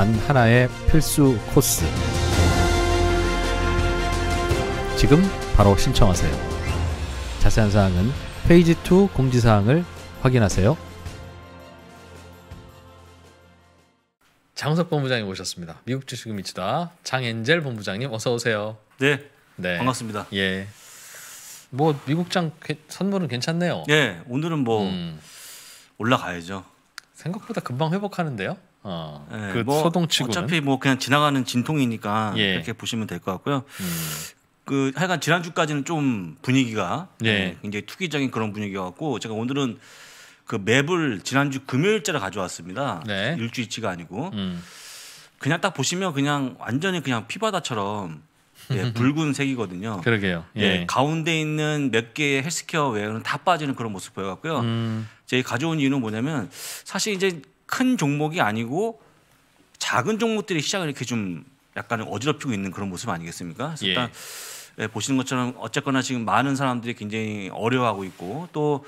단 하나의 필수 코스. 지금 바로 신청하세요. 자세한 사항은 페이지 2 공지사항을 확인하세요. 장석 본부장님 오셨습니다. 미국 주식을 미치다 장엔젤 본부장님 어서 오세요. 네, 네. 반갑습니다. 예. 뭐 미국장 선물은 괜찮네요. 예, 오늘은 뭐 음. 올라가야죠. 생각보다 금방 회복하는데요. 어, 예, 그뭐 소동치고는 어차피 뭐 그냥 지나가는 진통이니까 예. 이렇게 보시면 될 것 같고요. 음. 그 하여간 지난주까지는 좀 분위기가 예. 예 굉장히 투기적인 그런 분위기였고 제가 오늘은 그 맵을 지난주 금요일자로 가져왔습니다. 네. 일주일치가 아니고 음. 그냥 딱 보시면 그냥 완전히 그냥 피바다처럼 예, 붉은 색이거든요. 그러게요. 예. 예. 가운데 있는 몇 개의 헬스케어 외에는 다 빠지는 그런 모습 보여갖고요. 음. 제가 가져온 이유는 뭐냐면 사실 이제 큰 종목이 아니고 작은 종목들이 시장을 이렇게 좀 약간 어지럽히고 있는 그런 모습 아니겠습니까? 예. 일단 예, 보시는 것처럼 어쨌거나 지금 많은 사람들이 굉장히 어려워하고 있고 또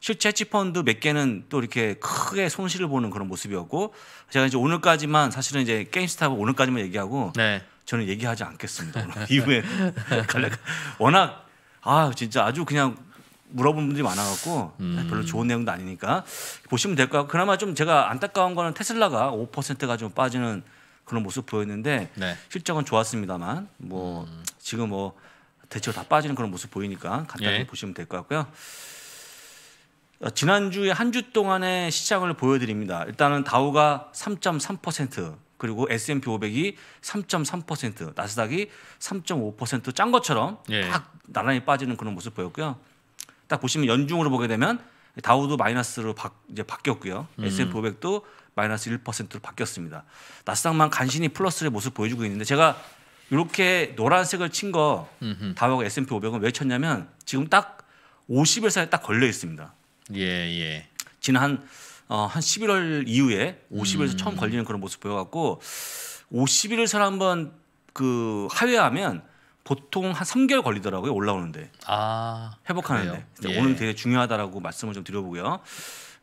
실제 해치펀드 몇 개는 또 이렇게 크게 손실을 보는 그런 모습이었고 제가 이제 오늘까지만 사실은 이제 게임스탑 오늘까지만 얘기하고 네. 저는 얘기하지 않겠습니다. 이후에 워낙 아 진짜 아주 그냥 물어본 분들이 많아갖고 음. 별로 좋은 내용도 아니니까 보시면 될 거고 그나마 좀 제가 안타까운 거는 테슬라가 5%가 좀 빠지는 그런 모습 보였는데 네. 실적은 좋았습니다만 뭐 음. 지금 뭐 대체로 다 빠지는 그런 모습 보이니까 간단히 예. 보시면 될 것 같고요. 어, 지난주에 한 주 동안의 시장을 보여드립니다. 일단은 다우가 3.3% 그리고 S&P 500이 3.3% 나스닥이 3.5%짠 것처럼 예. 딱 나란히 빠지는 그런 모습 보였고요. 딱 보시면 연중으로 보게 되면 다우도 마이너스로 바, 이제 바뀌었고요. 음. S&P 500도 마이너스 1%로 바뀌었습니다. 나스닥만 간신히 플러스의 모습 보여주고 있는데 제가 이렇게 노란색을 친 거 다우가 S&P 500은 왜 쳤냐면 지금 딱 50일 사이에 딱 걸려 있습니다. 예, 예. 지난 한, 어, 한 11월 이후에 50일에서 음. 처음 걸리는 그런 모습 보여갖고 51일 선 한번 그 하회하면 보통 한 3개월 걸리더라고요 올라오는데 아, 회복하는데 예. 오늘 되게 중요하다라고 말씀을 좀 드려보고요.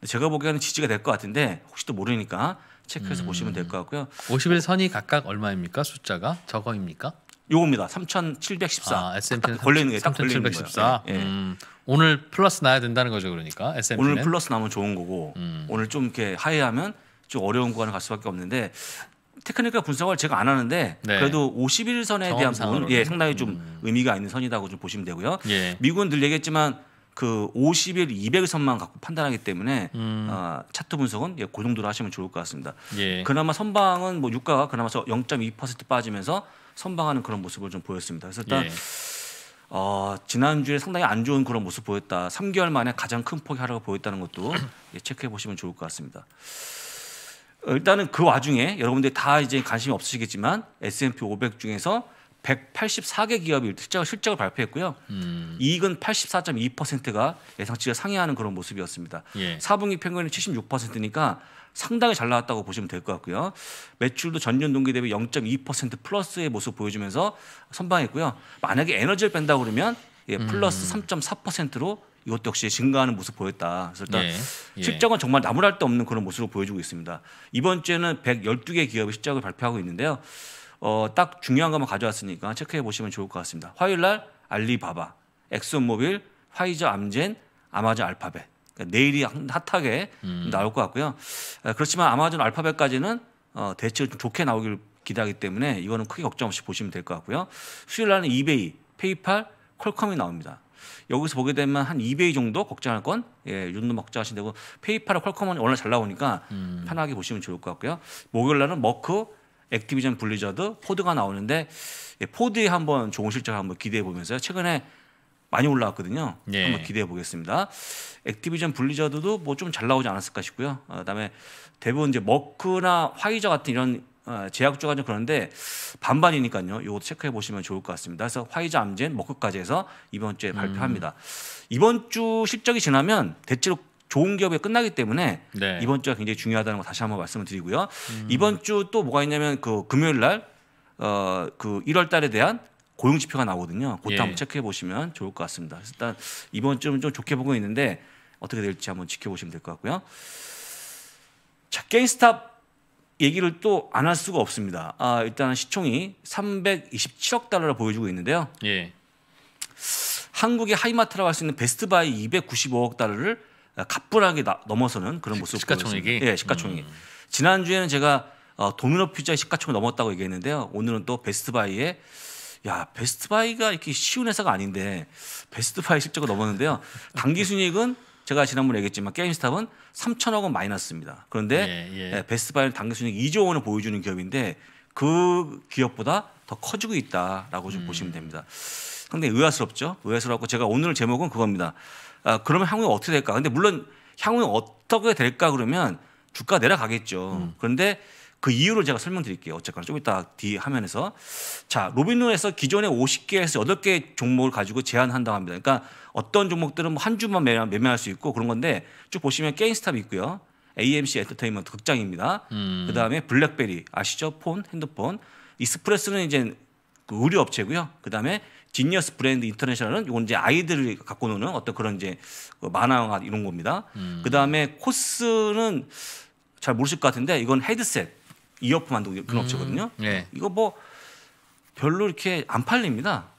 제가 보기에는 지지가 될 것 같은데 혹시 또 모르니까 체크해서 음. 보시면 될 것 같고요. 50일 선이 각각 얼마입니까? 숫자가 저거입니까? 요겁니다. 3,714. 아, S&P는 걸리는게 3,714. 예, 예. 음, 오늘 플러스 나야 된다는 거죠, 그러니까. S&P는. 오늘 플러스 나면 좋은 거고 음. 오늘 좀 이렇게 하이하면좀 어려운 구간을 갈 수밖에 없는데 테크니컬 분석을 제가 안 하는데 네. 그래도 51선에 대한 부분 예, 상당히 좀 음. 의미가 있는 선이라고 좀 보시면 되고요. 예. 미국은 늘 얘기했지만 그 50일 200선만 갖고 판단하기 때문에 음. 어, 차트 분석은 예, 그 정도로 하시면 좋을 것 같습니다. 예. 그나마 선방은 뭐 유가가 그나마 0.2% 빠지면서 선방하는 그런 모습을 좀 보였습니다. 그래서 일단 예. 어, 지난주에 상당히 안 좋은 그런 모습 보였다. 3개월 만에 가장 큰 폭의 하락을 보였다는 것도 예, 체크해 보시면 좋을 것 같습니다. 일단은 그 와중에 여러분들 이다 이제 관심이 없으시겠지만 S&P 500 중에서 184개 기업이 실적, 실적을 발표했고요. 음. 이익은 84.2%가 예상치가 상회하는 그런 모습이었습니다. 예. 4분기 평균은 76%니까 상당히 잘 나왔다고 보시면 될 것 같고요. 매출도 전년 동기 대비 0.2% 플러스의 모습 보여주면서 선방했고요. 만약에 에너지를 뺀다고 그러면 예, 플러스 음. 3.4%로 이것 도 역시 증가하는 모습 보였다. 그래서 일단 예, 예, 실적은 정말 나무랄 데 없는 그런 모습을 보여주고 있습니다. 이번 주에는 112개 기업이 실적을 발표하고 있는데요. 어, 딱 중요한 것만 가져왔으니까 체크해 보시면 좋을 것 같습니다. 화요일 날 알리바바, 엑슨모빌, 화이저, 암젠, 아마존, 알파벳. 그러니까 내일이 핫하게 음. 나올 것 같고요. 아, 그렇지만 아마존 알파벳까지는 어, 대체 좋게 나오길 기대하기 때문에 이거는 크게 걱정 없이 보시면 될 것 같고요. 수요일 날은 이베이, 페이팔, 퀄컴이 나옵니다. 여기서 보게 되면 한2배 정도 걱정할 건 예, 윤도 먹자 하신다고 페이팔, 퀄컴은 원래 잘 나오니까 음. 편하게 보시면 좋을 것 같고요. 목요일 날은 머크, 액티비전 블리자드, 포드가 나오는데 예, 포드에 한번 좋은 실적 한번 기대해 보면서요. 최근에 많이 올라왔거든요. 예. 한번 기대해 보겠습니다. 액티비전 블리자드도 뭐 좀 잘 나오지 않았을까 싶고요. 어, 그다음에 대부분 이제 머크나 화이자 같은 이런 어, 제약주가 좀 그런데 반반이니까요. 요거 체크해 보시면 좋을 것 같습니다. 그래서 화이자 암젠 먹고까지 뭐 해서 이번 주에 음. 발표합니다. 음. 이번 주 실적이 지나면 대체로 좋은 기업에 끝나기 때문에 네. 이번 주가 굉장히 중요하다는 거 다시 한번 말씀을 드리고요. 음. 이번 주 또 뭐가 있냐면 그 금요일 날어그 1월 달에 대한 고용 지표가 나오거든요. 그것도 예. 한번 체크해 보시면 좋을 것 같습니다. 일단 이번 주는 좀 좋게 보고 있는데 어떻게 될지 한번 지켜보시면 될 것 같고요. 자, 게임스탑 얘기를 또 안 할 수가 없습니다. 아, 일단 시총이 327억 달러를 보여주고 있는데요. 예. 한국의 하이마트라고 할 수 있는 베스트바이 295억 달러를 갑뿐하게 넘어서는 그런 모습을 시가총액이 예, 시가총액. 음. 지난주에는 제가 어, 도미노 피자의 시가총액 넘었다고 얘기했는데요. 오늘은 또 베스트바이의 야 베스트바이가 이렇게 쉬운 회사가 아닌데 베스트바이 실적을 넘었는데요. 단기 순이익은 제가 지난번에 얘기했지만 게임스탑은 3천억 원 마이너스입니다. 그런데 예, 예. 예 베스트바이는 단기 순이 2조 원을 보여주는 기업인데 그 기업보다 더 커지고 있다라고 좀 음. 보시면 됩니다. 근데 의아스럽죠. 의아스럽고 제가 오늘 제목은 그겁니다. 아, 그러면 향후에 어떻게 될까? 근데 물론 향후에 어떻게 될까 그러면 주가 내려가겠죠. 음. 그런데 그 이유를 제가 설명드릴게요. 어쨌거나 조금 이따 뒤 화면에서 자 로빈후에서 기존의 50개에서 8개 종목을 가지고 제한한다고 합니다. 그러니까 어떤 종목들은 뭐한 주만 매매할 수 있고 그런 건데 쭉 보시면 게임스탑이 있고요. AMC 엔터테인먼트 극장입니다. 음. 그 다음에 블랙베리 아시죠? 폰, 핸드폰. 이스프레스는 이제 그 의류 업체고요. 그 다음에 지니어스 브랜드 인터내셔널은 이건 이제 아이들을 갖고 노는 어떤 그런 이제 그 만화 이런 겁니다. 음. 그 다음에 코스는 잘 모르실 것 같은데 이건 헤드셋. 이어폰 만드는 그런 음. 업체거든요. 네. 이거 뭐 별로 이렇게 안 팔립니다.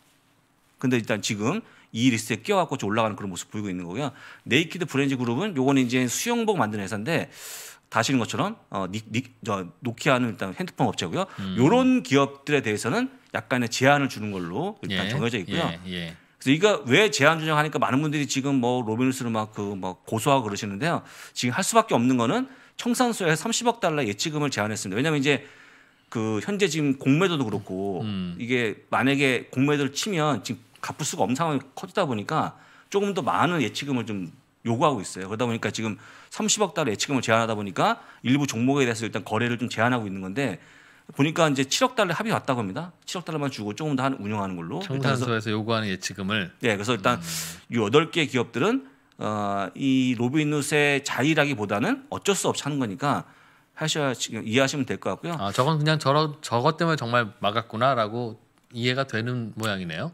근데 일단 지금 이 리스트에 끼어갖고 올라가는 그런 모습 보이고 있는 거고요. 네이키드 브랜즈 그룹은 요거는 이제 수영복 만드는 회사인데 다시는 것처럼 어, 닉, 닉, 저, 노키아는 일단 핸드폰 업체고요. 음. 요런 기업들에 대해서는 약간의 제한을 주는 걸로 일단 예. 정해져 있고요. 예. 예. 그래서 이거 왜 제한 조정하니까 많은 분들이 지금 뭐 로빈스를 막그막 그막 뭐 고소하고 그러시는데요. 지금 할 수밖에 없는 거는 청산소에 30억 달러 예치금을 제안했습니다. 왜냐하면 이제 그 현재 지금 공매도도 그렇고 음. 이게 만약에 공매도를 치면 지금 갚을 수가 없는 상황이 커지다 보니까 조금 더 많은 예치금을 좀 요구하고 있어요. 그러다 보니까 지금 30억 달러 예치금을 제안하다 보니까 일부 종목에 대해서 일단 거래를 좀 제한하고 있는 건데 보니까 이제 7억 달러 합의 왔다고 합니다. 7억 달러만 주고 조금 더 운영하는 걸로. 청산소에서 요구하는 예치금을. 네, 그래서 일단 음. 이 8개 기업들은 어, 이 로빈훗의 자의라기보다는 어쩔 수 없이 하는 거니까 하셔야 지금 이해하시면 될 것 같고요. 아, 저건 그냥 저러, 저것 때문에 정말 막았구나라고 이해가 되는 모양이네요.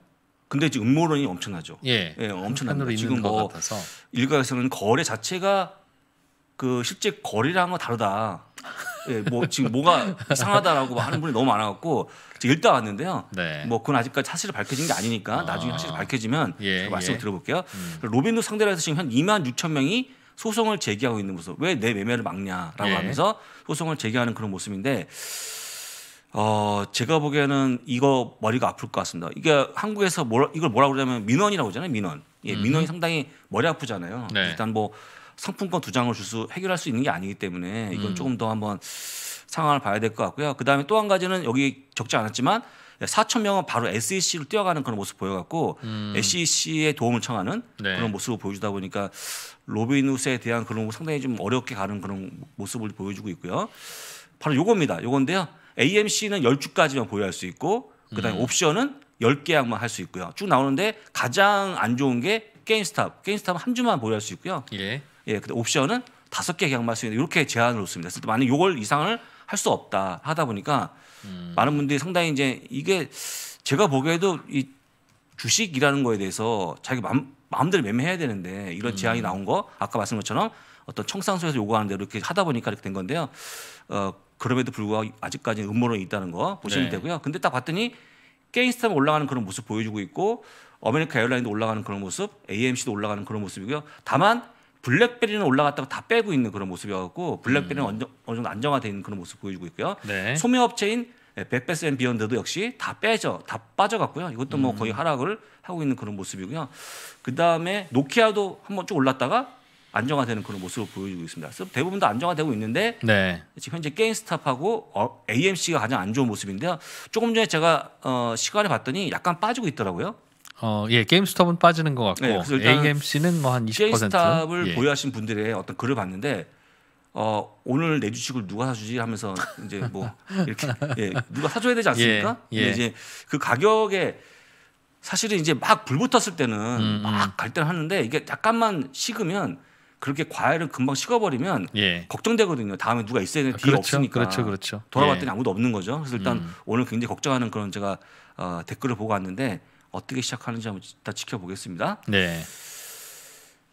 근데 지금 음모론이 엄청나죠. 예, 예엄청나죠 지금 뭐 일각에서는 거래 자체가 그 실제 거래랑 은 다르다. 예, 뭐 지금 뭐가 이상하다라고 하는 분이 너무 많아갖고 제가 읽다 왔는데요. 네. 뭐 그건 아직까지 사실을 밝혀진 게 아니니까 아. 나중에 사실 밝혀지면 예, 제가 말씀을 예. 들어볼게요. 음. 로빈후 상대로 해서 지금 한 2만 6천 명이 소송을 제기하고 있는 모습. 왜 내 매매를 막냐라고 예. 하면서 소송을 제기하는 그런 모습인데 어 제가 보기에는 이거 머리가 아플 것 같습니다. 이게 한국에서 뭐라, 이걸 뭐라 그러냐면 민원이라고 하잖아요. 민원. 예, 음. 민원이 음. 상당히 머리 아프잖아요. 네. 일단 뭐 상품권 두 장을 줄수 해결할 수 있는 게 아니기 때문에 이건 음. 조금 더 한번 상황을 봐야 될 것 같고요. 그다음에 또 한 가지는 여기 적지 않았지만 4천 명은 바로 SEC로 뛰어가는 그런 모습 보여갖고 음. SEC의 도움을 청하는 네. 그런 모습을 보여주다 보니까 로빈후스에 대한 그런 상당히 좀 어렵게 가는 그런 모습을 보여주고 있고요. 바로 요겁니다. 요건데요. AMC는 10주까지만 보유할 수 있고 그다음에 음. 옵션은 10계약만 할 수 있고요. 쭉 나오는데 가장 안 좋은 게 게임스탑. 게임스탑은 한 주만 보유할 수 있고요. 예. 예, 근데 옵션은 다섯 개 계약만 할수 있는 이렇게 제한을 놓습니다. 그래서 만약 요걸 이상을 할 수 없다 하다 보니까 음. 많은 분들이 상당히 이제 이게 제가 보기에도 이 주식이라는 거에 대해서 자기 마음, 마음대로 매매해야 되는데 이런 음. 제한이 나온 거 아까 말씀 것처럼 어떤 청산소에서 요구하는 대로 이렇게 하다 보니까 이렇게 된 건데요. 어, 그럼에도 불구하고 아직까지 음모론이 있다는 거 보시면 네. 되고요. 근데 딱 봤더니 게임스탑 올라가는 그런 모습 보여주고 있고 어메리카 에어라인도 올라가는 그런 모습, AMC도 올라가는 그런 모습이고요. 다만 블랙베리는 올라갔다가 다 빼고 있는 그런 모습이었고 블랙베리는 음. 어느 정도 안정화되어 있는 그런 모습 보여주고 있고요. 네. 소매업체인 백베스 앤 비욘드도 역시 다 빼져 다 빠져갔고요. 이것도 뭐 음. 거의 하락을 하고 있는 그런 모습이고요. 그 다음에 노키아도 한번 쭉 올랐다가 안정화되는 그런 모습을 보여주고 있습니다. 대부분 다 안정화되고 있는데 네. 지금 현재 게임스탑하고 어, AMC가 가장 안 좋은 모습인데요. 조금 전에 제가 어, 시간을 봤더니 약간 빠지고 있더라고요. 어, 예, 게임스톱은 빠지는 것 같고 네, AMC는 뭐한 20%. 게임스톱을 예. 보유하신 분들의 어떤 글을 봤는데 어, 오늘 내 주식을 누가 사주지 하면서 이제 뭐 이렇게 예, 누가 사줘야 되지 않습니까? 예, 예. 근 이제 그 가격에 사실은 이제 막 불붙었을 때는 음, 음, 막 갈등을 하는데 이게 약간만 식으면 그렇게 과일은 금방 식어버리면 예. 걱정되거든요. 다음에 누가 있어야 되는 뒤에 그렇죠, 없으니까. 그렇죠, 그렇죠. 돌아봤더니 예. 아무도 없는 거죠. 그래서 일단 음. 오늘 굉장히 걱정하는 그런 제가 어, 댓글을 보고 왔는데 어떻게 시작하는지 한번 다 지켜보겠습니다. 네.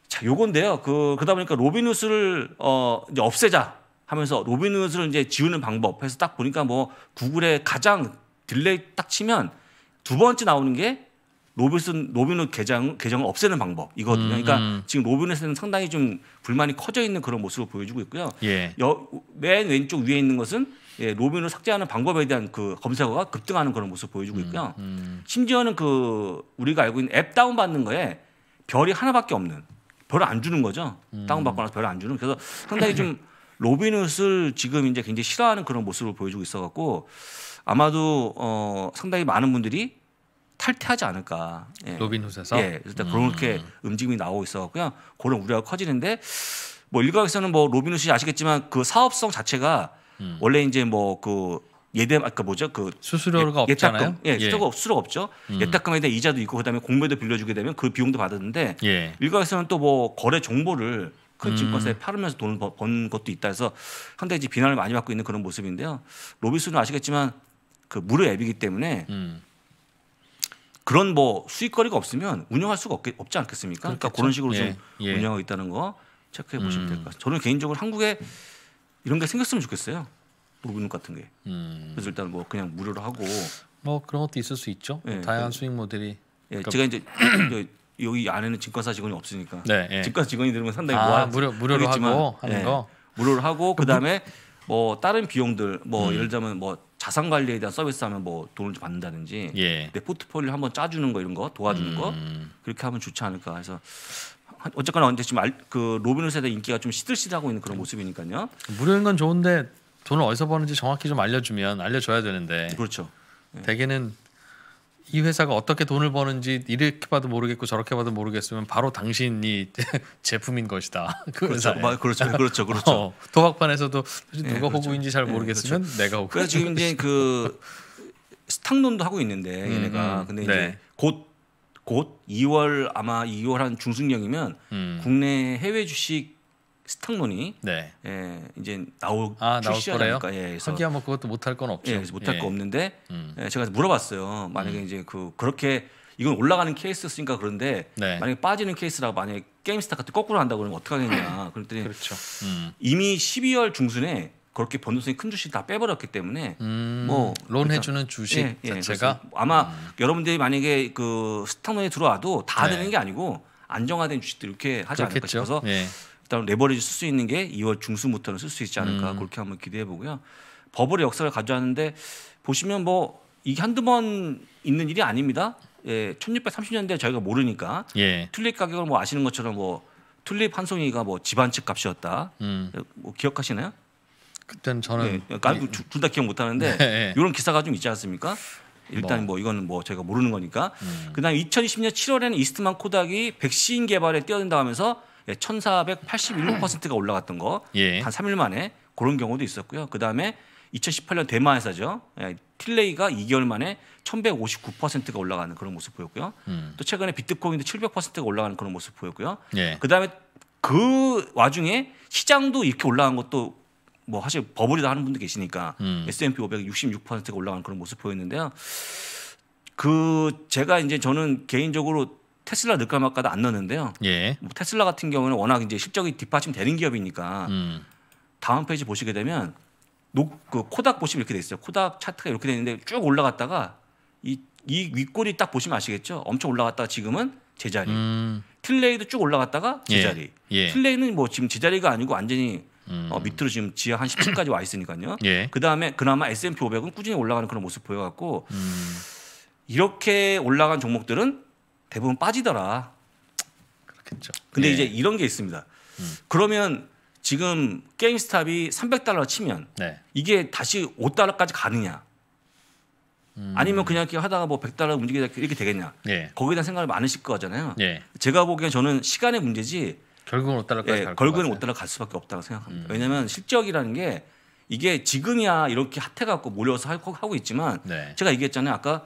자, 요건데요. 그 그러다 보니까 로비누스를어 이제 없애자 하면서 로비누스를 이제 지우는 방법 해서 딱 보니까 뭐 구글에 가장 딜레이 딱 치면 두 번째 나오는 게로비슨 로빈훗 계정 계정을 없애는 방법 이거든요. 음, 그러니까 음. 지금 로비누스는 상당히 좀 불만이 커져 있는 그런 모습을 보여주고 있고요. 예. 여, 맨 왼쪽 위에 있는 것은 예, 로빈을 삭제하는 방법에 대한 그 검색어가 급등하는 그런 모습 보여주고 음, 있고요. 음, 음. 심지어는 그 우리가 알고 있는 앱 다운 받는 거에 별이 하나밖에 없는 별을 안 주는 거죠. 음. 다운 받고 나서 별을 안 주는. 그래서 상당히 좀 로빈을 지금 이제 굉장히 싫어하는 그런 모습을 보여주고 있어갖고 아마도 어, 상당히 많은 분들이 탈퇴하지 않을까. 예. 로빈 훗에서 예, 일단 그렇게 음. 움직임이 나오고 있어갖고요. 그런 우려가 커지는데 뭐 일각에서는 뭐 로빈 훗이 아시겠지만 그 사업성 자체가 음. 원래 이제 뭐 그 예대 아까 뭐죠 그 수수료가 예, 없잖아요. 예, 예. 수수료가 수수료 없죠. 음. 예탁금에 대한 이자도 있고 그다음에 공매도 빌려주게 되면 그 비용도 받았는데 예. 일각에서는 또 뭐 거래 정보를 큰 그 음. 증권사에 팔으면서 돈을 번 것도 있다 해서 한데 이제 비난을 많이 받고 있는 그런 모습인데요. 로비스는 아시겠지만 그 무료 앱이기 때문에 음. 그런 뭐 수익거리가 없으면 운영할 수가 없, 게 없지 않겠습니까? 그러니까 그렇겠죠. 그러니까 그런 식으로 좀 예, 예. 운영하고 있다는 거 체크해 보시면 음. 될것 같습니다. 저는 개인적으로 한국에 이런 게 생겼으면 좋겠어요. 로그눈 같은 게. 음. 그래서 일단 뭐 그냥 무료로 하고 뭐 그런 것도 있을 수 있죠. 네, 다양한 네. 그 수익 모델이. 예, 그러니까 제가 이제 여기 안에는 증권사 직원이 없으니까 네, 예. 증권 직원이 들으면 상당히 뭐아 무료 무료로 하겠지만 하고 하는 예, 거. 무료로 하고 그다음에 뭐 다른 비용들 뭐 음. 예를 들자면 뭐 자산 관리에 대한 서비스 하면 뭐 돈을 좀 받는다든지 예. 내 포트폴리오 한번 짜주는 거 이런 거 도와주는 음. 거 그렇게 하면 좋지 않을까 해서 어쨌거나 언제 지금 알, 그 로빈 훗세대 인기가 좀 시들시들하고 있는 그런 모습이니까요. 무료인 건 좋은데 돈을 어디서 버는지 정확히 좀 알려주면 알려줘야 되는데. 그렇죠. 예. 대개는 이 회사가 어떻게 돈을 버는지 이렇게 봐도 모르겠고 저렇게 봐도 모르겠으면 바로 당신이 제품인 것이다. 그 그렇죠. 회사에. 그렇죠. 그렇죠. 그렇죠. 어, 도박판에서도 예, 누가 네, 그렇죠. 호구인지 잘 예, 모르겠으면 네, 그렇죠. 내가 호구. 그래서 지금 이제 그 스탁론도 하고 있는데 얘네가 음, 음. 근데 이제 네. 곧곧 2월 아마 2월 한 중순경이면 음. 국내 해외 주식 스탁론이 네. 예, 이제 나오 아, 출시하니까 예, 그래서 하기 한번 그것도 못할 건 없죠. 예, 못할 예. 거 없는데 음. 예, 제가 물어봤어요. 만약에 음. 이제 그 그렇게 이건 올라가는 케이스였으니까 그런데 네. 만약에 빠지는 케이스라고 만약에 게임스타 같은 거꾸로 한다고 그러면 어떻게 하겠냐. 그랬더니 그렇죠. 음. 이미 12월 중순에 그렇게 버는 손이 큰 주식 다 빼버렸기 때문에 음, 뭐론 그러니까 해주는 주식 예, 예 자체가 아마 음. 여러분들이 만약에 그 스타노에 들어와도 다 네. 되는 게 아니고 안정화된 주식들 이렇게 하지 그렇겠죠. 않을까 싶어서 예. 일단 레버리지 쓸 수 있는 게 2월 중순부터는 쓸 수 있지 않을까 음. 그렇게 한번 기대해 보고요. 버블의 역사를 가져왔는데 보시면 뭐 이게 한두 번 있는 일이 아닙니다. 예, 1630년대 저희가 모르니까 예. 튤립 가격을 뭐 아시는 것처럼 뭐 튤립 한 송이가 뭐 집안 집 값이었다. 음. 뭐 기억하시나요? 그땐 저는 네, 그니까 둘다 기억 못 하는데 네, 네, 이런 기사가 좀 있지 않습니까? 일단 뭐, 뭐이건뭐제가 모르는 거니까. 음. 그다음 에 2020년 7월에는 이스트만 코닥이 백신 개발에 뛰어든다 하면서 1,481%가 올라갔던 거한 예. 3일 만에 그런 경우도 있었고요. 그다음에 2018년 대만 회사죠. 틸레이가 2개월 만에 1,159%가 올라가는 그런 모습 보였고요. 음. 또 최근에 비트코인도 700%가 올라가는 그런 모습 보였고요. 예. 그다음에 그 와중에 시장도 이렇게 올라간 것도 뭐 사실 버블이다 하는 분도 계시니까 음. S&P 500 66%가 올라가는 그런 모습 보였는데요. 그 제가 이제 저는 개인적으로 테슬라 늘가 말까도 안 넣는데요. 예. 뭐 테슬라 같은 경우는 워낙 이제 실적이 뒷받침되는 기업이니까 음. 다음 페이지 보시게 되면 녹그 코닥 보시면 이렇게 돼 있어요. 코닥 차트가 이렇게 돼 있는데 쭉 올라갔다가 이, 이 윗골이 딱 보시면 아시겠죠? 엄청 올라갔다가 지금은 제자리. 음. 틸레이도 쭉 올라갔다가 제자리. 예. 예. 틸레이는 뭐 지금 제자리가 아니고 완전히 어, 음. 어, 밑으로 지금 지하 한 10층까지 와 있으니까요. 예. 그 다음에 그나마 S&P 500은 꾸준히 올라가는 그런 모습 보여갖고 음. 이렇게 올라간 종목들은 대부분 빠지더라. 그렇겠죠. 근데 예. 이제 이런 게 있습니다. 음. 그러면 지금 게임스탑이 300달러 치면 네. 이게 다시 5달러까지 가느냐? 음. 아니면 그냥 이렇게 하다가 뭐 100달러 움직이다 이렇게 되겠냐? 예. 거기에 대한 생각을 많으실 거잖아요. 예. 제가 보기엔 저는 시간의 문제지 결국은 오달러까지 예, 결국은 오따라갈 수밖에 없다고 생각합니다. 음. 왜냐하면 실적이라는 게 이게 지금이야 이렇게 핫해갖고 몰려서 하고 있지만 네. 제가 얘기했잖아요. 아까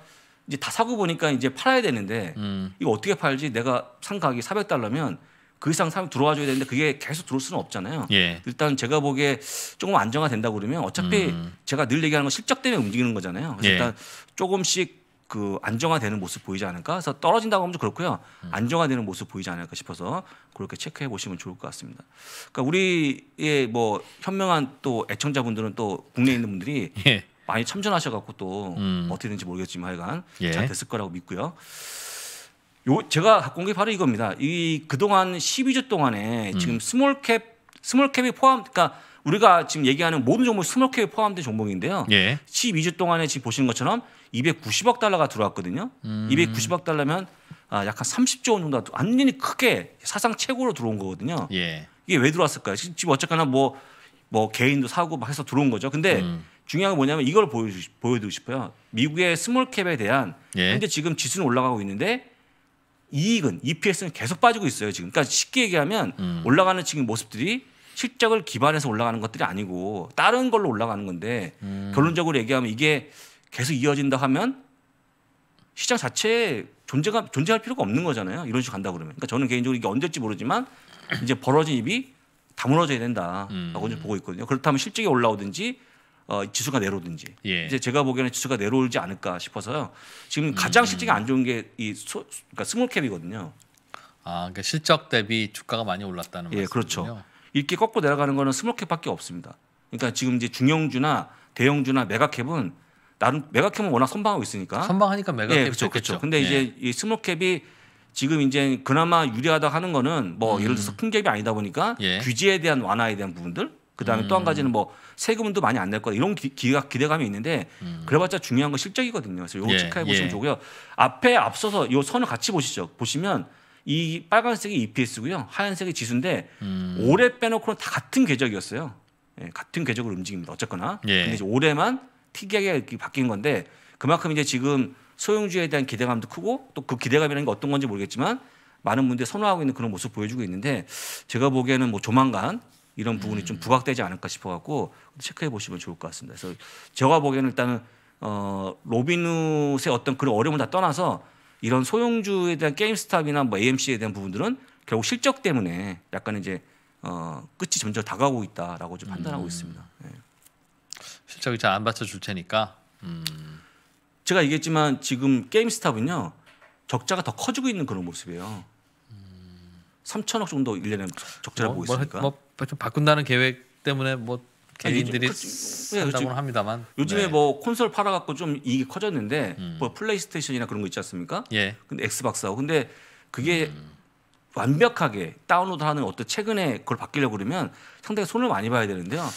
이제 다 사고 보니까 이제 팔아야 되는데 음. 이거 어떻게 팔지? 내가 상 가격이 400달러면 그 이상 사람 들어와줘야 되는데 그게 계속 들어올 수는 없잖아요. 예. 일단 제가 보기에 조금 안정화 된다 고 그러면 어차피 음. 제가 늘 얘기하는 건 실적 때문에 움직이는 거잖아요. 그래서 예. 일단 조금씩 그 안정화되는 모습 보이지 않을까? 그래서 떨어진다고 하면 좀 그렇고요. 음. 안정화되는 모습 보이지 않을까 싶어서 그렇게 체크해 보시면 좋을 것 같습니다. 그러니까 우리의 뭐 현명한 또 애청자분들은 또 국내에 있는 분들이 예. 많이 참전하셔갖고 또 음. 어떻게 되는지 모르겠지만 하여간 예. 잘 됐을 거라고 믿고요. 요 제가 갖고 온 게 바로 이겁니다. 이 그동안 12주 동안에 음. 지금 스몰캡 스몰캡이 포함 그러니까 우리가 지금 얘기하는 모든 종목 스몰캡이 포함된 종목인데요. 예. 12주 동안에 지금 보시는 것처럼 290억 달러가 들어왔거든요. 음. 290억 달러면 아, 약한 30조 원 정도 완전히 크게 사상 최고로 들어온 거거든요. 예. 이게 왜 들어왔을까요? 지금 어쨌거나 뭐뭐 뭐 개인도 사고 막 해서 들어온 거죠. 근데 음. 중요한 게 뭐냐면 이걸 보여주, 보여드리고 싶어요. 미국의 스몰캡에 대한 예. 현재 지금 지수는 올라가고 있는데 이익은 EPS는 계속 빠지고 있어요. 지금 그러니까 쉽게 얘기하면 음. 올라가는 지금 모습들이 실적을 기반해서 올라가는 것들이 아니고 다른 걸로 올라가는 건데 음. 결론적으로 얘기하면 이게 계속 이어진다 하면 시장 자체에 존재가 존재할 필요가 없는 거잖아요. 이런 식으로 간다 그러면. 그러니까 저는 개인적으로 이게 언제일지 모르지만 이제 벌어진 입이 다물어져야 된다라고 음. 보고 있거든요. 그렇다면 실적이 올라오든지 어, 지수가 내려오든지 예. 이제 제가 보기에는 지수가 내려오지 않을까 싶어서요. 지금 음. 가장 음. 실적이 안 좋은 게이 그러니까 스몰캡이거든요. 아, 그러니까 실적 대비 주가가 많이 올랐다는 말씀이요 예, 그렇죠. 이렇게 꺾고 내려가는 거는 스몰캡밖에 없습니다. 그러니까 지금 이제 중형주나 대형주나 메가캡은 나는 매각형은 워낙 선방하고 있으니까. 선방하니까 매각형 예, 그렇죠, 그렇죠. 근데 예. 이제 이 스몰캡이 지금 이제 그나마 유리하다 하는 거는 뭐 음. 예를 들어서 큰 갭이 아니다 보니까 예. 규제에 대한 완화에 대한 부분들 그다음에 음. 또한 가지는 뭐 세금도 많이 안 낼 거다 이런 기, 기가, 기대감이 있는데 음. 그래봤자 중요한 건 실적이거든요. 그래서 요거 예. 체크해 보시면 예. 좋고요. 앞에 앞서서 요 선을 같이 보시죠. 보시면 이 빨간색이 EPS고요. 하얀색이 지수인데 음. 올해 빼놓고는 다 같은 궤적이었어요. 예, 같은 궤적으로 움직입니다. 어쨌거나 예. 근데 이제 올해만 특이하게 바뀐 건데 그만큼 이제 지금 소형주에 대한 기대감도 크고 또 그 기대감이라는 게 어떤 건지 모르겠지만 많은 분들이 선호하고 있는 그런 모습 보여주고 있는데 제가 보기에는 뭐 조만간 이런 부분이 음. 좀 부각되지 않을까 싶어 갖고 체크해 보시면 좋을 것 같습니다. 그래서 제가 보기에는 일단은 어 로빈훗의 어떤 그런 어려움을 다 떠나서 이런 소형주에 대한 게임스탑이나 뭐 AMC에 대한 부분들은 결국 실적 때문에 약간 이제 어 끝이 점점 다가오고 있다라고 좀 음. 판단하고 음. 있습니다. 예. 실적이 잘안 받쳐줄 테니까. 음. 제가 얘기했지만 지금 게임스탑은요 적자가 더 커지고 있는 그런 모습이에요. 음. 3천억 정도 일년에 적자를 뭐, 보고 뭐, 있으니까. 뭐, 뭐, 좀 바꾼다는 계획 때문에 뭐 개인들이 예, 산다고 합니다만 요즘에 네. 뭐 콘솔 팔아갖고 좀 이익이 커졌는데 음. 뭐 플레이스테이션이나 그런 거 있지 않습니까? 예. 근데 엑스박스하고 근데 그게 음. 완벽하게 다운로드하는 어떤 최근에 그걸 바뀌려고 그러면 상당히 손을 많이 봐야 되는데요.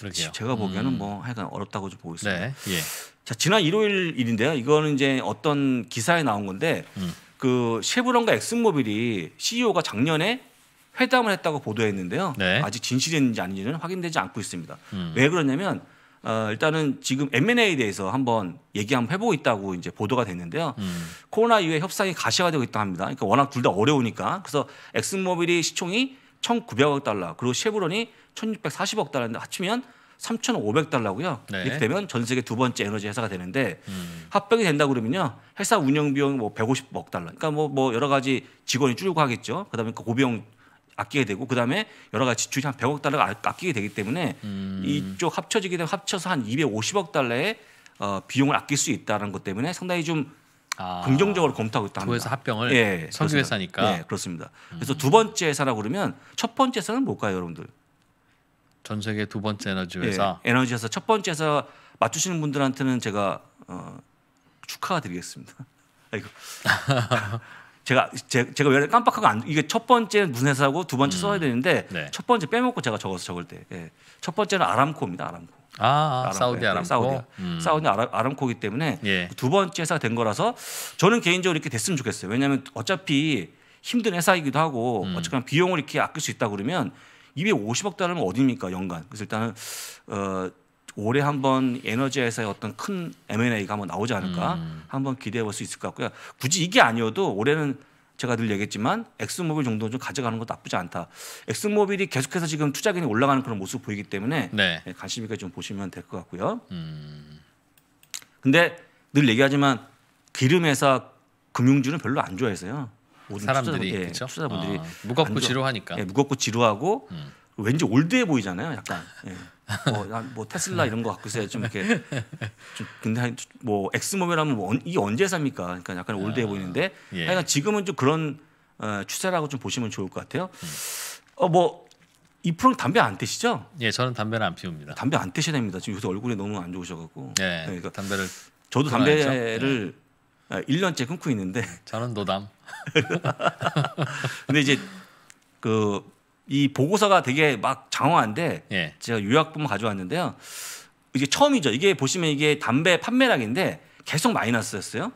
그러게요. 제가 보기에는 음. 뭐 하여간 어렵다고 좀 보고 있습니다. 네. 예. 자 지난 일요일 일인데요. 이거는 이제 어떤 기사에 나온 건데 음. 그 쉐브론과 엑슨모빌이 CEO가 작년에 회담을 했다고 보도했는데요. 네. 아직 진실인지 아닌지는 확인되지 않고 있습니다. 음. 왜 그러냐면 어, 일단은 지금 M&A에 대해서 한번 얘기 한번 해보고 있다고 이제 보도가 됐는데요. 음. 코로나 이후에 협상이 가시화되고 있다 합니다. 그러니까 워낙 둘 다 어려우니까 그래서 엑슨모빌이 시총이 1,900억 달러 그리고 쉐브론이 1,640억 달러인데 합치면 3,500달러고요. 네. 이렇게 되면 전 세계 두 번째 에너지 회사가 되는데 음. 합병이 된다 그러면요. 회사 운영 비용 이뭐 150억 달러. 그러니까 뭐, 뭐 여러 가지 직원이 줄고 하겠죠. 그다음에 그 고비용 아끼게 되고 그다음에 여러 가지 지출이 한 100억 달러가 아끼게 되기 때문에 음. 이쪽 합쳐지게 되면 합쳐서 한 250억 달러의 어, 비용을 아낄 수 있다는 것 때문에 상당히 좀 아, 긍정적으로 검토하고 있다 합니서 합병을 예, 선주회사니까. 예, 그렇습니다. 음. 그래서 음. 두 번째 회사라고 그러면 첫 번째 회사는 뭘까요, 여러분들? 전 세계 두 번째 에너지 회사. 예, 에너지 회사 첫 번째 회사 맞추시는 분들한테는 제가 어, 축하드리겠습니다. 아이고. 제가 제, 제가 왜 깜빡하고 안 이게 첫 번째 무슨 회사고 두 번째 음. 써야 되는데 네. 첫 번째 빼먹고 제가 적어서 적을 때. 예. 첫 번째는 아람코입니다. 아람코. 아, 아 아람코. 사우디 아람코. 사우디 음. 사우디 아람, 코기 때문에 예. 두 번째 회사가 된 거라서 저는 개인적으로 이렇게 됐으면 좋겠어요. 왜냐하면 어차피 힘든 회사이기도 하고 음. 어쨌거나 비용을 이렇게 아낄 수 있다 그러면 250억 달러면 어딥니까 연간. 그래서 일단은 어, 올해 한번 에너지 회사의 어떤 큰 M&A가 한번 나오지 않을까 음. 한번 기대해 볼 수 있을 것 같고요. 굳이 이게 아니어도 올해는 제가 늘 얘기했지만 엑스모빌 정도 좀 가져가는 것도 나쁘지 않다. 엑스모빌이 계속해서 지금 투자금이 올라가는 그런 모습 보이기 때문에 네. 예, 관심 있게 좀 보시면 될 것 같고요. 음. 근데 늘 얘기하지만 기름회사 금융주는 별로 안 좋아해서요. 모든 사람들이 투자자분, 예, 그렇죠? 투자분들이 아, 어, 무겁고 지루하니까. 예, 무겁고 지루하고 음. 왠지 올드해 보이잖아요. 약간 예. 뭐, 뭐 테슬라 이런 거 갖고서 좀 이렇게 좀 근데 뭐 엑스모빌하면 뭐 이게 언제 삽니까? 그러니까 약간 올드해 아, 보이는데 예. 하여간 지금은 좀 그런 어, 추세라고 좀 보시면 좋을 것 같아요. 음. 어뭐 이 프로 담배 안 태시죠? 예, 저는 담배를 안 피웁니다. 담배 안 태셔야 됩니다. 지금 요새 얼굴이 너무 안 좋으셔갖고. 예, 그러니까 담배를 저도 담배를 예. 1년째 아, 끊고 있는데. 저는 노담. 근데 이제 그이 보고서가 되게 막 장황한데 예. 제가 요약본만 가져왔는데요. 이게 처음이죠. 이게 보시면 이게 담배 판매량인데 계속 마이너스였어요.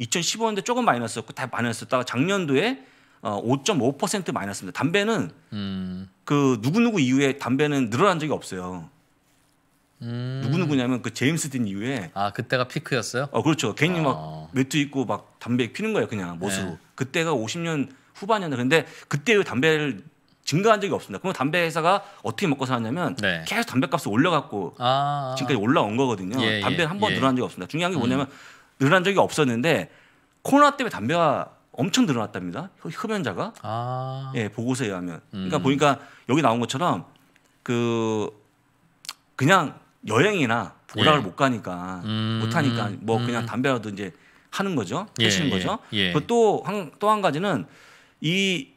2015년도 조금 마이너스였고 다 마이너스였다가 작년도에 어, 5.5% 마이너스입니다. 담배는 음. 그 누구누구 이후에 담배는 늘어난 적이 없어요. 음. 누구누구냐면 그 제임스 딘 이후에 아 그때가 피크였어요? 어 그렇죠. 괜히 어. 막 아. 매트 입고 막 담배 피는 거예요, 그냥 멋으로. 네. 그때가 50년 후반이었나 근데 그때 담배를 증가한 적이 없습니다. 그럼 담배 회사가 어떻게 먹고 살았냐면 네. 계속 담배값을 올려갖고 아, 아, 아, 지금까지 올라온 거거든요. 예, 담배 예, 한번 예. 늘어난 적이 없습니다. 중요한 게 음. 뭐냐면 음. 늘어난 적이 없었는데 코로나 때문에 담배가 엄청 늘어났답니다. 흡연자가 아. 예 보고서에 의하면 그러니까 음. 보니까 여기 나온 것처럼 그 그냥 여행이나 보락을 예. 못 가니까 음. 못 하니까 뭐 음. 그냥 담배라도 이제 하는 거죠. 예, 하시는 예, 거죠. 또한 또한 또 한 가지는 이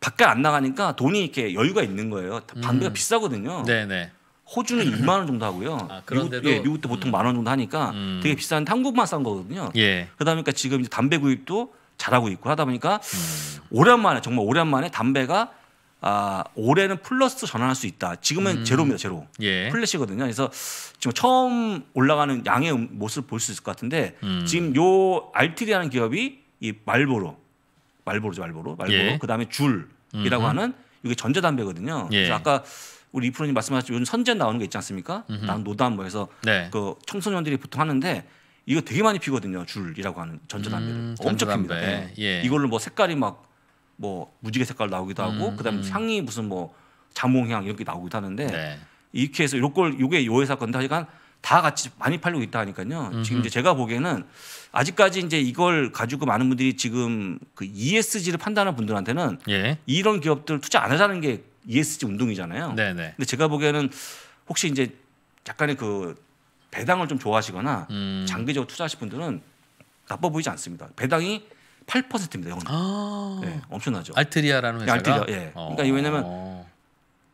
밖에 안 나가니까 돈이 이렇게 여유가 있는 거예요. 반비가 음. 비싸거든요. 네네. 네. 호주는 2만 원 정도 하고요. 아, 그런데도, 미국, 예, 미국도 보통 음. 만원 정도 하니까 음. 되게 비싼 한국만 싼 거거든요. 예. 그러다 보니까 지금 이제 담배 구입도 잘하고 있고 하다 보니까 음. 오랜만에 정말 오랜만에 담배가 아, 올해는 플러스 전환할 수 있다. 지금은 음. 제로입니다, 제로. 예. 플래시거든요. 그래서 지금 처음 올라가는 양의 모습을 볼 수 있을 것 같은데 음. 지금 요 알티리라는 기업이 이 말보로 말보로죠 말보로 말보로 예. 그다음에 줄이라고 하는 이게 전자담배거든요. 예. 아까 우리 이프로님 말씀하신 셨 요즘 선제 나오는 게 있지 않습니까? 난 노담 뭐 해서 네. 그 청소년들이 보통 하는데 이거 되게 많이 피거든요. 줄이라고 하는 전자담배를 음, 엄청 핍니다. 네. 예. 이걸로 뭐 색깔이 막 뭐 무지개 색깔 나오기도 하고 음, 그다음에 음. 향이 무슨 뭐 자몽향 이렇게 나오기도 하는데 네. 이렇게 해서 요걸 요게 요 회사 건데 하 그러니까 다 같이 많이 팔리고 있다 하니까요. 음흠. 지금 이제 제가 보기에는 아직까지 이제 이걸 가지고 많은 분들이 지금 그 ESG를 판단하는 분들한테는 예. 이런 기업들 투자 안 하자는 게 ESG 운동이잖아요. 네네. 네. 근데 제가 보기에는 혹시 이제 약간의 그 배당을 좀 좋아하시거나 음. 장기적으로 투자하실 분들은 나빠 보이지 않습니다. 배당이 8%입니다. 영업. 아~ 네, 엄청나죠. 알트리아라는 네, 회사가. 알트리아. 예. 그러니까 어~ 그러니까 왜냐면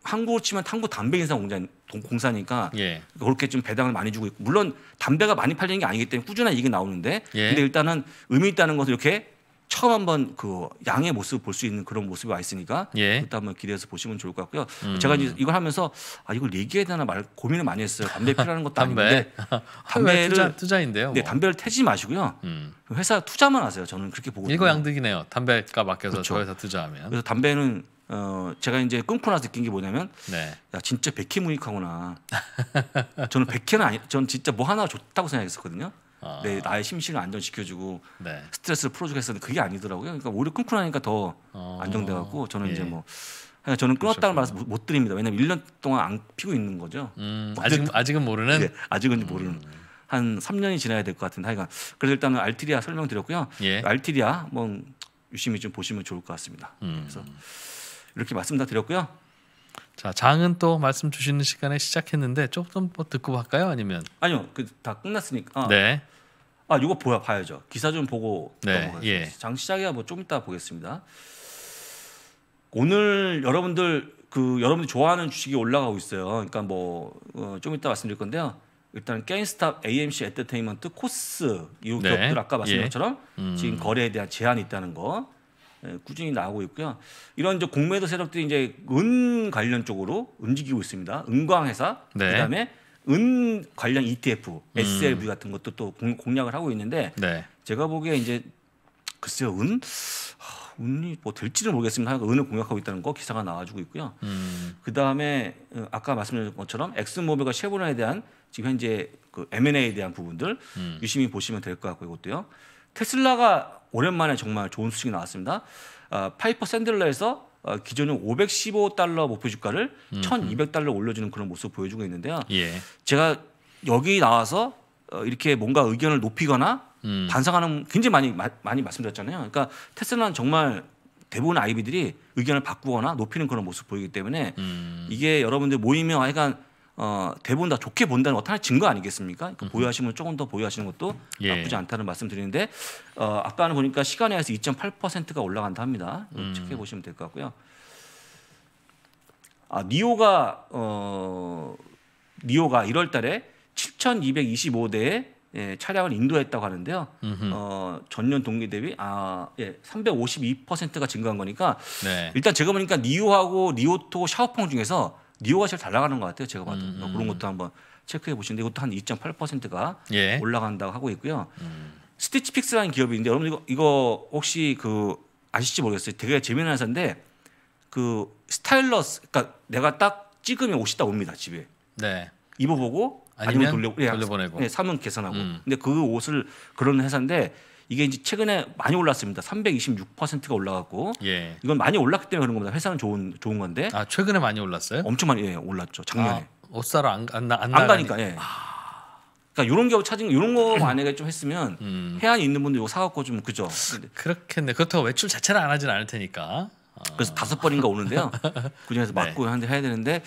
한국으로 치면 탄구 담배 인상 공자, 공사니까 예. 그렇게 좀 배당을 많이 주고 있고 물론 담배가 많이 팔리는 게 아니기 때문에 꾸준한 이익이 나오는데 예. 근데 일단은 의미 있다는 것을 이렇게 처음 한번 그 양의 모습 을볼 수 있는 그런 모습이 와 있으니까 예. 그때 한번 기대해서 보시면 좋을 것 같고요. 음. 제가 이제 이걸 하면서 아 이걸 얘기해야 되나 말 고민을 많이 했어요. 담배 피라는 것도 담배. 아닌데 담배를 투자, 투자인데요. 네, 뭐. 네, 담배를 태지 마시고요. 음. 회사 투자만 하세요. 저는 그렇게 보고 일거양득이네요. 담배가 맡겨서 그렇죠. 저 회사 투자하면. 그래서 담배는 어 제가 이제 끊고 나서 느낀 게 뭐냐면 네. 야 진짜 백해 무익하구나. 저는 백해는 아니, 저는 진짜 뭐 하나 좋다고 생각했었거든요. 아. 내 네, 나의 심신을 안정시켜주고 네. 스트레스를 풀어주고 했었는데 그게 아니더라고요. 그러니까 오히려 끊고 나니까 더 어. 안정돼갖고 저는 예. 이제 뭐, 뭐그러 저는 끊었다는 말씀 못, 못 드립니다. 왜냐면 1년 동안 안 피고 있는 거죠. 음, 아직 아직은 모르는. 네, 아직은 음. 모르는. 한 3년이 지나야 될 것 같은데 하여간 그래서 일단은 알티리아 설명드렸고요. 예. 알티리아 뭐 유심히 좀 보시면 좋을 것 같습니다. 음. 그래서 이렇게 말씀 다 드렸고요. 자 장은 또 말씀 주시는 시간에 시작했는데 조금 더 듣고 갈까요? 아니면 아니요 그 다 끝났으니까 아, 네. 아 이거 보야 봐야죠 기사 좀 보고 네, 예. 시작이야 뭐좀 이따 보겠습니다. 오늘 여러분들 그여러분들 좋아하는 주식이 올라가고 있어요. 그러니까 뭐좀 어, 이따 말씀드릴 건데요. 일단 게임스탑, AMC 엔터테인먼트, 코스 이 네. 기업들 네. 아까 말씀드린 예. 것처럼 음. 지금 거래에 대한 제한이 있다는 거 예, 꾸준히 나오고 있고요. 이런 이제 공매도 세력들이 이제 은 관련 쪽으로 움직이고 있습니다. 은광회사 네. 그다음에 은 관련 ETF, SLV 음. 같은 것도 또 공략을 하고 있는데 네. 제가 보기에 이제 글쎄요 은은이뭐 될지는 모르겠습니다. 하여간 은을 공략하고 있다는 거 기사가 나와주고 있고요. 음. 그 다음에 어, 아까 말씀드린 것처럼 엑스모빌과 쉐보나에 대한 지금 현재 그 M&A에 대한 부분들 음. 유심히 보시면 될 것 같고 이것도요. 테슬라가 오랜만에 정말 좋은 수익이 나왔습니다. 어, 파이퍼 샌들러에서 어, 기존의 515달러 목표 주가를 음. 1,200달러 올려주는 그런 모습 을 보여주고 있는데요. 예. 제가 여기 나와서 어, 이렇게 뭔가 의견을 높이거나 음. 반성하는 굉장히 많이 마, 많이 말씀드렸잖아요. 그러니까 테슬라는 정말 대부분 아이비들이 의견을 바꾸거나 높이는 그런 모습 을 보이기 때문에 음. 이게 여러분들 모이면 하여간 어, 대부분 다 좋게 본다는 어떤 증거 아니겠습니까? 그러니까 보유하시면 조금 더 보유하시는 것도 예. 나쁘지 않다는 말씀드리는데 어, 아까는 보니까 시간에 해서 2.8%가 올라간다 합니다. 음. 체크해 보시면 될 것 같고요. 아 니오가 어 니오가 1월달에 7,225대의 예, 차량을 인도했다고 하는데요. 어, 전년 동기 대비 아, 예, 352%가 증가한 거니까 네. 일단 제가 보니까 니오하고 니오토 샤오펑 중에서 니오가 제일 잘 나가는 것 같아요. 제가 봐도 음, 음. 그런 것도 한번 체크해 보시는데 이것도 한 2.8%가 예. 올라간다고 하고 있고요. 음. 스티치픽스라는 기업이있는데 여러분 이거, 이거 혹시 그 아실지 모르겠어요. 되게 재미난 회사인데 그 스타일러스 그러니까 내가 딱 찍으면 옷이 딱 옵니다 집에. 네. 입어보고 아니면, 아니면 돌려, 예, 돌려보내고 네, 사면 계산하고. 음. 근데 그 옷을 그런 회사인데 이게 이제 최근에 많이 올랐습니다. 326%가 올라갔고 예. 이건 많이 올랐기 때문에 그런 겁니다. 회사는 좋은 좋은 건데. 아 최근에 많이 올랐어요? 엄청 많이 예, 올랐죠. 작년에. 아, 옷사러 안안 안, 안 가니까. 예. 아. 그러니까 이런 거 찾은 이런 거 만약에 좀 했으면 음. 해안 있는 분들 이거 사갖고 좀 그죠. 그렇겠네. 그렇다고 외출 자체를 안 하진 않을 테니까. 아. 그래서 다섯 번인가 오는데요. 그중에서 네. 맞고 하는데 해야 되는데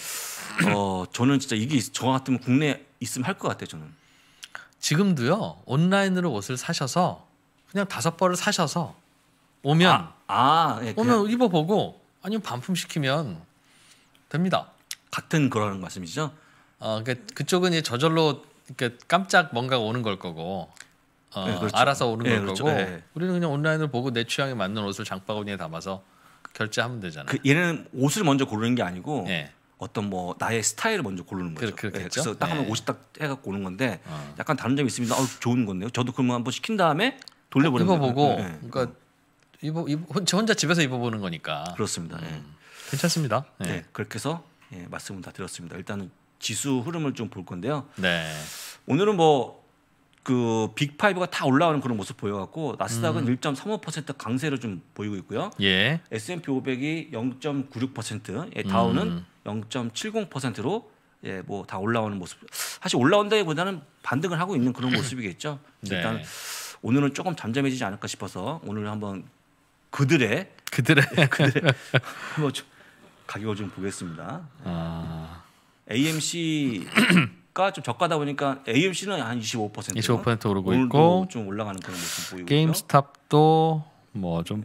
어 저는 진짜 이게 저 같으면 국내 에 있으면 할 것 같아요. 저는 지금도요 온라인으로 옷을 사셔서 그냥 다섯 벌을 사셔서 오면 아, 아 예, 오면 그냥... 입어보고 아니면 반품 시키면 됩니다. 같은 그런 말씀이죠? 어, 그러니까 그쪽은 이제 저절로 그러니까 깜짝 뭔가가 오는 걸 거고 어, 네, 그렇죠. 알아서 오는 네, 걸 그렇죠. 거고 네. 우리는 그냥 온라인으로 보고 내 취향에 맞는 옷을 장바구니에 담아서 결제하면 되잖아요. 그 얘는 옷을 먼저 고르는 게 아니고 예. 어떤 뭐 나의 스타일을 먼저 고르는 거죠. 그, 예, 래서딱 하면 예. 옷이 딱 해갖고 오는 건데 어. 약간 다른 점이 있습니다. 어, 좋은 건데요. 저도 그러면 한번 시킨 다음에 돌려보냅니다. 입어보고 네. 그러니까 입어, 입어 혼자 집에서 입어보는 거니까 그렇습니다. 네. 음, 괜찮습니다. 네. 네. 그렇게 해서 예, 말씀을 다 드렸습니다. 일단은 지수 흐름을 좀 볼 건데요. 네. 오늘은 뭐 그 빅파이브가 다 올라오는 그런 모습 보여갖고 나스닥은 음. 1.35% 강세를 좀 보이고 있고요. 예. S&P 500이 0.96%, 예, 다우는 음. 0.70%로 예, 뭐 다 올라오는 모습. 사실 올라온다기보다는 반등을 하고 있는 그런 모습이겠죠. 일단 네. 오늘은 조금 잠잠해지지 않을까 싶어서 오늘 한번 그들의 그들의 예, 그들의 한번 좀 가격을 좀 보겠습니다. 아... a m c 좀 저가다 보니까 AMC는 한 25% 25% 오르고 있고 좀 올라가는 그런 모습 보이고요. 게임스탑도 뭐 좀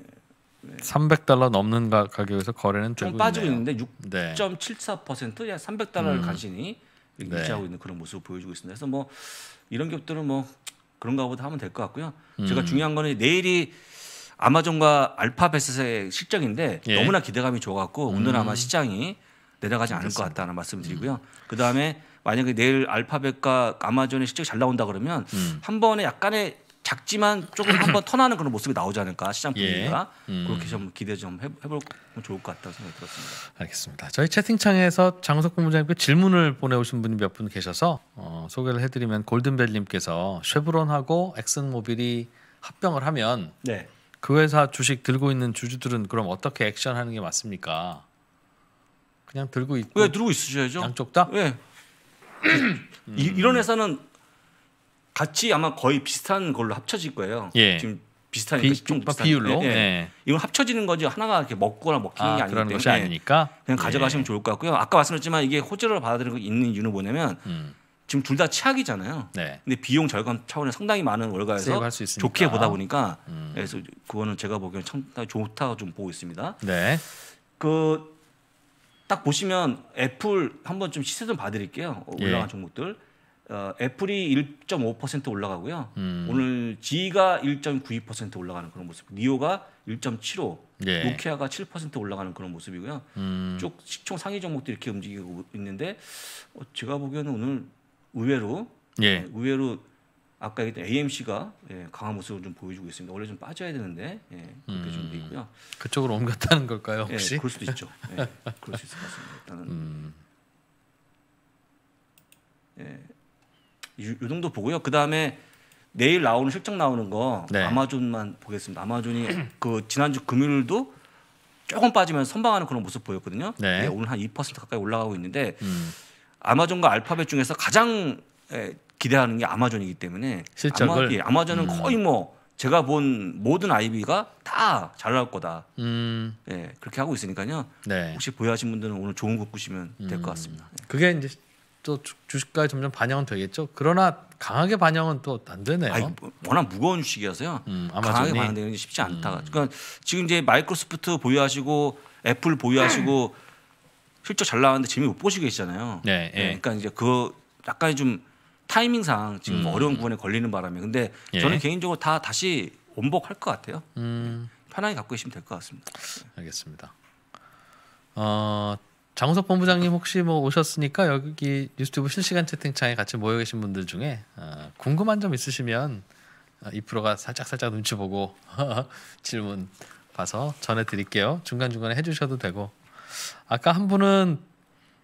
300달러 넘는 가, 격에서 거래는 좀 빠지고 있는데6.74%약 300달러를 음. 간신히 유지하고 네. 있는 그런 모습을 보여주고 있습니다. 그래서 뭐 이런 기업들은 뭐 그런가 보다 하면 될 것 같고요. 음. 제가 중요한 거는 내일이 아마존과 알파벳의 실적인데 예. 너무나 기대감이 좋아갖고 음. 오늘 아마 시장이 내려가지 않을 것 같다는 말씀을 드리고요. 음. 그 다음에 만약에 내일 알파벳과 아마존의 실적이 잘 나온다 그러면 음. 한 번에 약간의 작지만 조금 한번 턴하는 그런 모습이 나오지 않을까 시장 예. 분위기가 예. 음. 그렇게 좀 기대 좀 해보면 좋을 것같다 생각이 들었습니다. 알겠습니다. 저희 채팅창에서 장석구 부장님께 질문을 보내오신 분이 몇 분 계셔서 어, 소개를 해드리면 골든벨님께서 쉐브론하고 엑슨모빌이 합병을 하면 네. 그 회사 주식 들고 있는 주주들은 그럼 어떻게 액션하는 게 맞습니까? 그냥 들고 있고 왜 들고 있으셔야죠? 양쪽 다? 예. 음. 이, 이런 회사는 같이 아마 거의 비슷한 걸로 합쳐질 거예요. 예. 지금 비슷하니까 비, 그 좀 비슷한 비율로. 예. 예. 이건 합쳐지는 거지 하나가 이렇게 먹거나 먹히는 아, 게 아니기 때문에 것이 아니니까 그냥 가져가시면 예. 좋을 것 같고요. 아까 말씀드렸지만 이게 호재를 받아들이고 있는 이유는 뭐냐면 음. 지금 둘다치약이잖아요 네. 근데 비용 절감 차원에 상당히 많은 월가에서 좋게 보다 보니까 음. 그래서 그거는 제가 보기에는 상당히 좋다고 좀 보고 있습니다. 네. 그 딱 보시면 애플 한번 좀 시세 좀 봐드릴게요. 예. 올라간 종목들. 어, 애플이 1.5% 올라가고요. 음. 오늘 G가 1.92% 올라가는 그런 모습. 니오가 1.75, 예. 노키아가 7% 올라가는 그런 모습이고요. 음. 쭉 시총 상위 종목도 이렇게 움직이고 있는데 어, 제가 보기에는 오늘 의외로 예. 어, 의외로 아까 얘기했던 AMC가 예, 강한 모습을 좀 보여주고 있습니다. 원래 좀 빠져야 되는데 예, 그렇게 음. 좀돼 있고요. 그쪽으로 옮겼다는 걸까요, 예, 혹시? 예, 그럴 수도 있죠. 예, 그럴 수 있을 것 같습니다. 일단은 음. 예. 요 정도 보고요. 그 다음에 내일 나오는 실적 나오는 거 네. 아마존만 보겠습니다. 아마존이 그 지난주 금요일도 조금 빠지면 선방하는 그런 모습 보였거든요. 네. 네, 오늘 한 2% 가까이 올라가고 있는데 음. 아마존과 알파벳 중에서 가장 에, 예, 기대하는 게 아마존이기 때문에 실적을 아마, 예, 아마존은 음. 거의 뭐 제가 본 모든 아이비가 다 잘 나올 거다. 음. 예, 그렇게 하고 있으니까요. 네. 혹시 보유하신 분들은 오늘 좋은 곳 꾸시면 될 것 같습니다. 예. 그게 이제 또 주식가에 점점 반영은 되겠죠. 그러나 강하게 반영은 또 안 되네요. 아니, 뭐, 워낙 무거운 주식이어서요. 음, 강하게 반영되는 게 쉽지 않다. 음. 그러니까 지금 이제 마이크로소프트 보유하시고 애플 보유하시고 실적 잘 나왔는데 재미 못 보시고 계시잖아요. 네, 네. 예. 그러니까 이제 그 약간 좀 타이밍상 지금 음. 어려운 구간에 걸리는 바람에 근데 예. 저는 개인적으로 다 다시 원복할 것 같아요. 음. 편하게 갖고 계시면 될 것 같습니다. 알겠습니다. 어, 정석 본부장님 혹시 뭐 오셨으니까 여기 뉴스튜브 실시간 채팅창에 같이 모여 계신 분들 중에 어, 궁금한 점 있으시면 어, 이 프로가 살짝 살짝 눈치 보고 질문 봐서 전해드릴게요. 중간 중간에 해주셔도 되고 아까 한 분은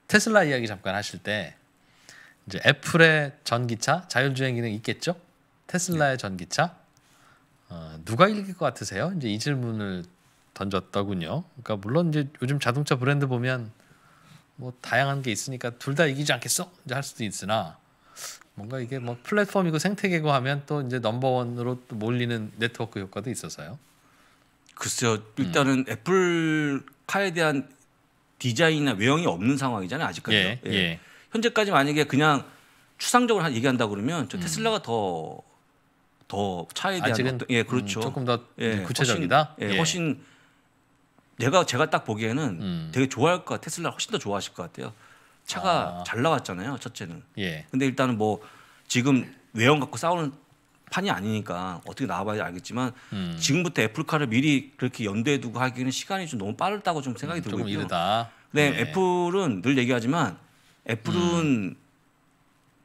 테슬라 이야기 잠깐 하실 때 이제 애플의 전기차 자율주행 기능 있겠죠? 테슬라의 네. 전기차 어, 누가 이길 것 같으세요? 이제 이 질문을 던졌더군요. 그러니까 물론 이제 요즘 자동차 브랜드 보면 뭐 다양한 게 있으니까 둘 다 이기지 않겠어? 이제 할 수도 있으나 뭔가 이게 뭐 플랫폼이고 생태계고 하면 또 이제 넘버원으로 또 몰리는 네트워크 효과도 있어서요. 글쎄요. 일단은 음. 애플카에 대한 디자인이나 외형이 없는 상황이잖아요. 아직까지. 예, 예. 예. 현재까지 만약에 그냥 추상적으로 얘기한다 그러면 저 음. 테슬라가 음. 더더 차에 대한 아직은, 어떤, 예 그렇죠 음, 조금 더 예, 구체적이다 훨씬, 예, 예. 훨씬 내가 제가 딱 보기에는 음. 되게 좋아할 것 같아. 테슬라 훨씬 더 좋아하실 것 같아요. 차가 아. 잘 나왔잖아요. 첫째는. 예. 근데 일단은 뭐 지금 외형 갖고 싸우는 판이 아니니까 어떻게 나와봐야 알겠지만 음. 지금부터 애플카를 미리 그렇게 연대해 두고 하기에는 시간이 좀 너무 빠르다고 좀 생각이 음, 들고 있고요. 이르다. 네, 네, 애플은 늘 얘기하지만 애플은 음.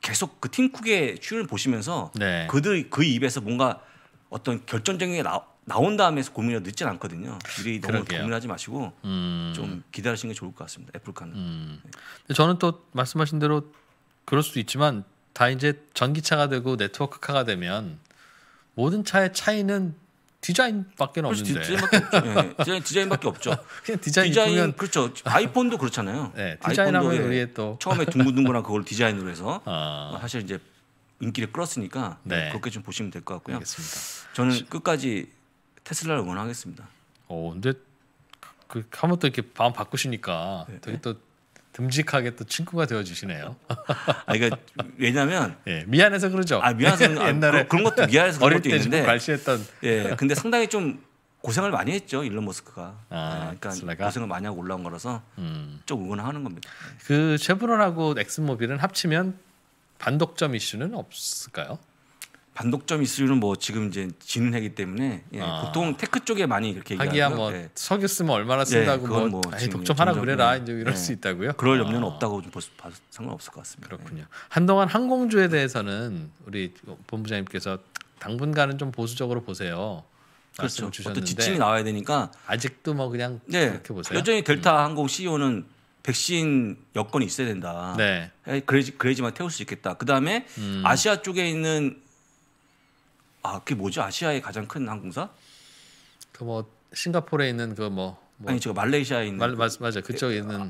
계속 그 팀쿡의 추를 보시면서 네. 그들 그 입에서 뭔가 어떤 결정적인 게 나, 와 나온 다음에 고민을 늦진 않거든요. 미리 너무 그러게요. 고민하지 마시고 음. 좀 기다리시는 게 좋을 것 같습니다. 애플카는. 음. 네. 저는 또 말씀하신 대로 그럴 수도 있지만 다 이제 전기차가 되고 네트워크카가 되면 모든 차의 차이는 디자인밖에 그렇죠. 없는데. 디자인밖에 없죠. 네. 디자인밖에 없죠. 그냥 디자인, 디자인 그렇죠. 아이폰도 그렇잖아요. 네, 디자인하고 우리의 예. 또 처음에 둥근둥근한 그걸 디자인으로 해서 아. 어. 사실 이제 인기를 끌었으니까 네. 그렇게 좀 보시면 될 것 같고요. 알겠습니다. 저는 끝까지 테슬라를 응원하겠습니다. 어 근데 그 한번 그, 또 이렇게 마음 바꾸시니까 네. 되게 또 듬직하게 또 친구가 되어주시네요. 아 그러니까 왜냐하면 예, 미안해서 그러죠. 아 미안해서 아, 옛날에 그런 것도 미안해서 그런 것도 있는데 발시했던. 예, 근데 상당히 좀 고생을 많이 했죠 일론 머스크가. 예, 아, 네, 그러니까 고생을 많이 하고 올라온 거라서 음. 좀 응원하는 겁니다. 그 쉐브론하고 엑스모빌은 합치면 반독점 이슈는 없을까요? 반독점 이슈는 뭐 지금 이제 지는 해기 때문에 예, 아. 보통 테크 쪽에 많이 이렇게 하기야 뭐 예. 석유 쓰면 얼마나 예, 쓴다고 예, 뭐, 뭐 아니, 독점 하나 그래라 예. 이제 이럴 예. 수 있다고요? 그럴 아. 염려는 없다고 좀 벌써 상관없을 것 같습니다. 그렇군요. 한동안 항공주에 대해서는 우리 본부장님께서 당분간은 좀 보수적으로 보세요. 그렇죠. 어떤 지침이 나와야 되니까 아직도 뭐 그냥 네. 그렇게 보세요. 여전히 델타 음. 항공 CEO는 백신 여건이 있어야 된다. 네. 그래지그래지만 태울 수 있겠다. 그 다음에 음. 아시아 쪽에 있는 아 그게 뭐죠 아시아의 가장 큰 항공사? 그 뭐 싱가포르에 있는 그뭐 뭐 아니 제가 말레이시아에 있는 말, 그 맞, 맞아 그쪽에 에, 있는 아,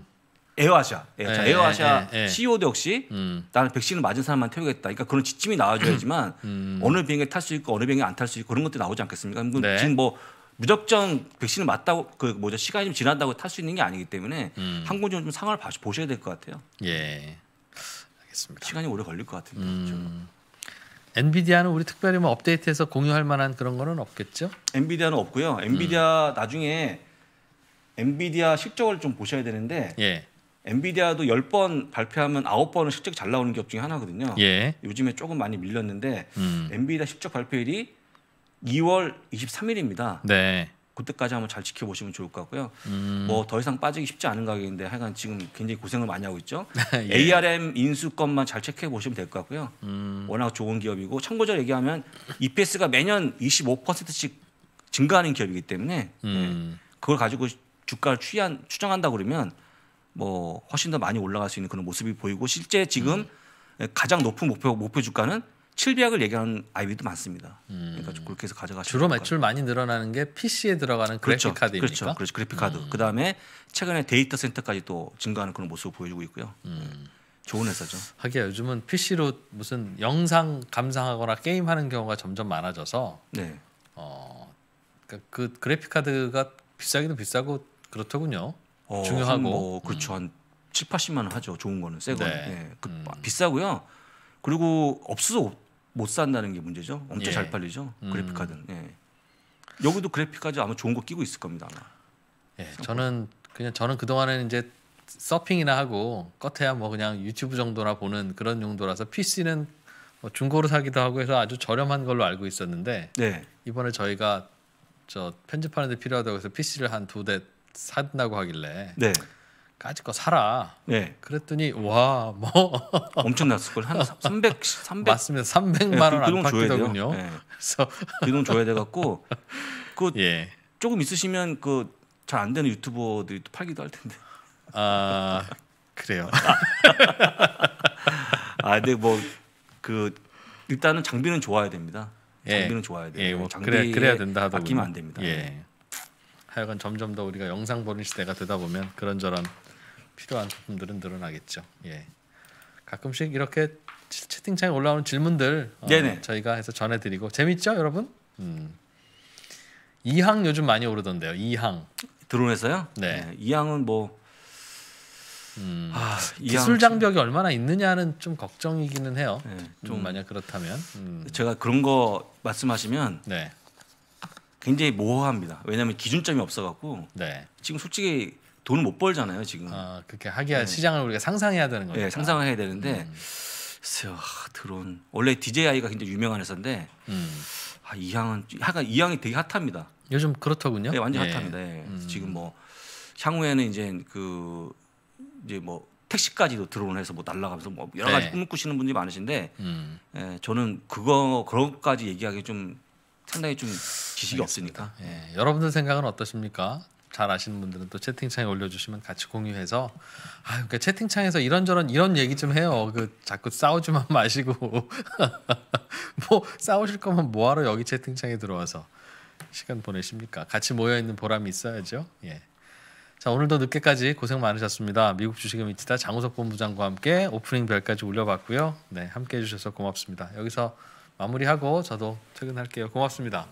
에어아시아 예, 에, 예, 에어아시아 예, 에, 예, 에, CEO도 역시 음. 나는 백신을 맞은 사람만 태우겠다 그러니까 그런 지침이 나와줘야지만 음. 음. 어느 비행기 탈수 있고 어느 비행기 안탈 수 있고 그런 것도 나오지 않겠습니까 네. 지금 뭐 무작정 백신을 맞다고 그 뭐죠 시간이 좀 지난다고 탈 수 있는 게 아니기 때문에 음. 항공좀 좀 상황을 봐, 보셔야 될 것 같아요 예 알겠습니다 시간이 오래 걸릴 것 같은데 음. 엔비디아는 우리 특별히 뭐 업데이트해서 공유할 만한 그런 거는 없겠죠? 엔비디아는 없고요. 엔비디아 음. 나중에 엔비디아 실적을 좀 보셔야 되는데 예. 엔비디아도 1 0번 발표하면 9 번은 실적 잘 나오는 기업 중에 하나거든요. 예. 요즘에 조금 많이 밀렸는데 음. 엔비디아 실적 발표일이 2월 23일입니다. 네. 그때까지 한번 잘 지켜보시면 좋을 것 같고요. 음. 뭐더 이상 빠지기 쉽지 않은 가격인데 하여간 지금 굉장히 고생을 많이 하고 있죠. 예. ARM 인수권만 잘 체크해 보시면 될 것 같고요. 음. 워낙 좋은 기업이고 참고적으로 얘기하면 EPS가 매년 25%씩 증가하는 기업이기 때문에 예. 음. 네. 그걸 가지고 주가를 추이한, 추정한다 그러면 뭐 훨씬 더 많이 올라갈 수 있는 그런 모습이 보이고 실제 지금 음. 가장 높은 목표 목표 주가는 칠비약을 얘기하는 아이비도 많습니다. 그러니까 음. 그렇게 해서 가져가시면 주로 매출 많이 늘어나는 게 PC에 들어가는 그래픽 그렇죠. 카드입니까? 그렇죠, 그렇죠. 그래픽 카드. 음. 그다음에 최근에 데이터 센터까지 또 증가하는 그런 모습을 보여주고 있고요. 음. 네. 좋은 회사죠. 하기야 요즘은 PC로 무슨 영상 감상하거나 게임하는 경우가 점점 많아져서 네. 어, 그그 그러니까 그래픽 카드가 비싸기도 비싸고 그렇더군요. 어, 중요하고 뭐, 그렇죠. 한 7, 80만 원 하죠. 좋은 거는 새 거는. 네. 네. 그, 음. 비싸고요. 그리고 없어도 못 산다는 게 문제죠. 엄청 예. 잘 팔리죠. 음. 그래픽 카드 예. 여기도 그래픽 카드 아마 좋은 거 끼고 있을 겁니다. 아마. 예, 저는 그냥 저는 그동안에 이제 서핑이나 하고 껏해야 뭐 그냥 유튜브 정도나 보는 그런 용도라서 PC는 뭐 중고로 사기도 하고 해서 아주 저렴한 걸로 알고 있었는데 네. 이번에 저희가 저 편집하는데 필요하다고 해서 PC를 한 두대 산다고 하길래 네. 까짓 거 사라. 네. 그랬더니 와 뭐 엄청났을 걸. 한 300, 300 맞습니다. 300만 그 원안 받기더군요. 네. 그래서 그돈 줘야 돼 갖고 그 예. 조금 있으시면 그 잘 안 되는 유튜버들이 또 팔기도 할 텐데. 아 그래요. 아 근데 뭐 그 일단은 장비는 좋아야 됩니다. 예. 장비는 예. 좋아야 돼요. 예, 뭐 장비 그래, 야 된다 하더군요. 아끼면 안 됩니다. 예. 하여간 점점 더 우리가 영상 보는 시대가 되다 보면 그런저런 필요한 부분들은 늘어나겠죠. 예. 가끔씩 이렇게 채팅창에 올라오는 질문들 어, 저희가 해서 전해드리고 재밌죠, 여러분? 음. 이항 요즘 많이 오르던데요. 이항 드론에서요? 네. 네. 이항은 뭐 음, 아, 기술 그 장벽이 얼마나 있느냐는 좀 걱정이기는 해요. 네, 좀 음, 만약 그렇다면 음. 제가 그런 거 말씀하시면 네. 굉장히 모호합니다. 왜냐하면 기준점이 없어갖고 네. 지금 솔직히 돈을 못 벌잖아요 지금. 아 그렇게 하기야 네. 시장을 우리가 상상해야 되는 거예요. 네, 상상해야 되는데 음. 글쎄요 드론 원래 DJI가 굉장히 유명한 회사인데 음. 아, 이 향은 약간 이 향이 되게 핫합니다. 요즘 그렇더군요. 네, 완전 예. 핫합니다. 예. 음. 지금 뭐 향후에는 이제 그 이제 뭐 택시까지도 드론해서 뭐 날라가면서 뭐 여러 가지 네. 꿈꾸시는 분들이 많으신데 음. 예, 저는 그거 그런까지 얘기하기 좀 상당히 좀 지식이 알겠습니다. 없으니까. 예, 여러분들 생각은 어떠십니까? 잘 아시는 분들은 또 채팅창에 올려주시면 같이 공유해서 아 그러니까 채팅창에서 이런저런 이런 얘기 좀 해요. 그 자꾸 싸우지만 마시고 뭐 싸우실 거면 뭐하러 여기 채팅창에 들어와서 시간 보내십니까? 같이 모여 있는 보람이 있어야죠. 예. 자 오늘도 늦게까지 고생 많으셨습니다. 미국 주식의 미치다 장우석 본부장과 함께 오프닝 별까지 올려봤고요. 네 함께 해주셔서 고맙습니다. 여기서 마무리하고 저도 퇴근할게요. 고맙습니다.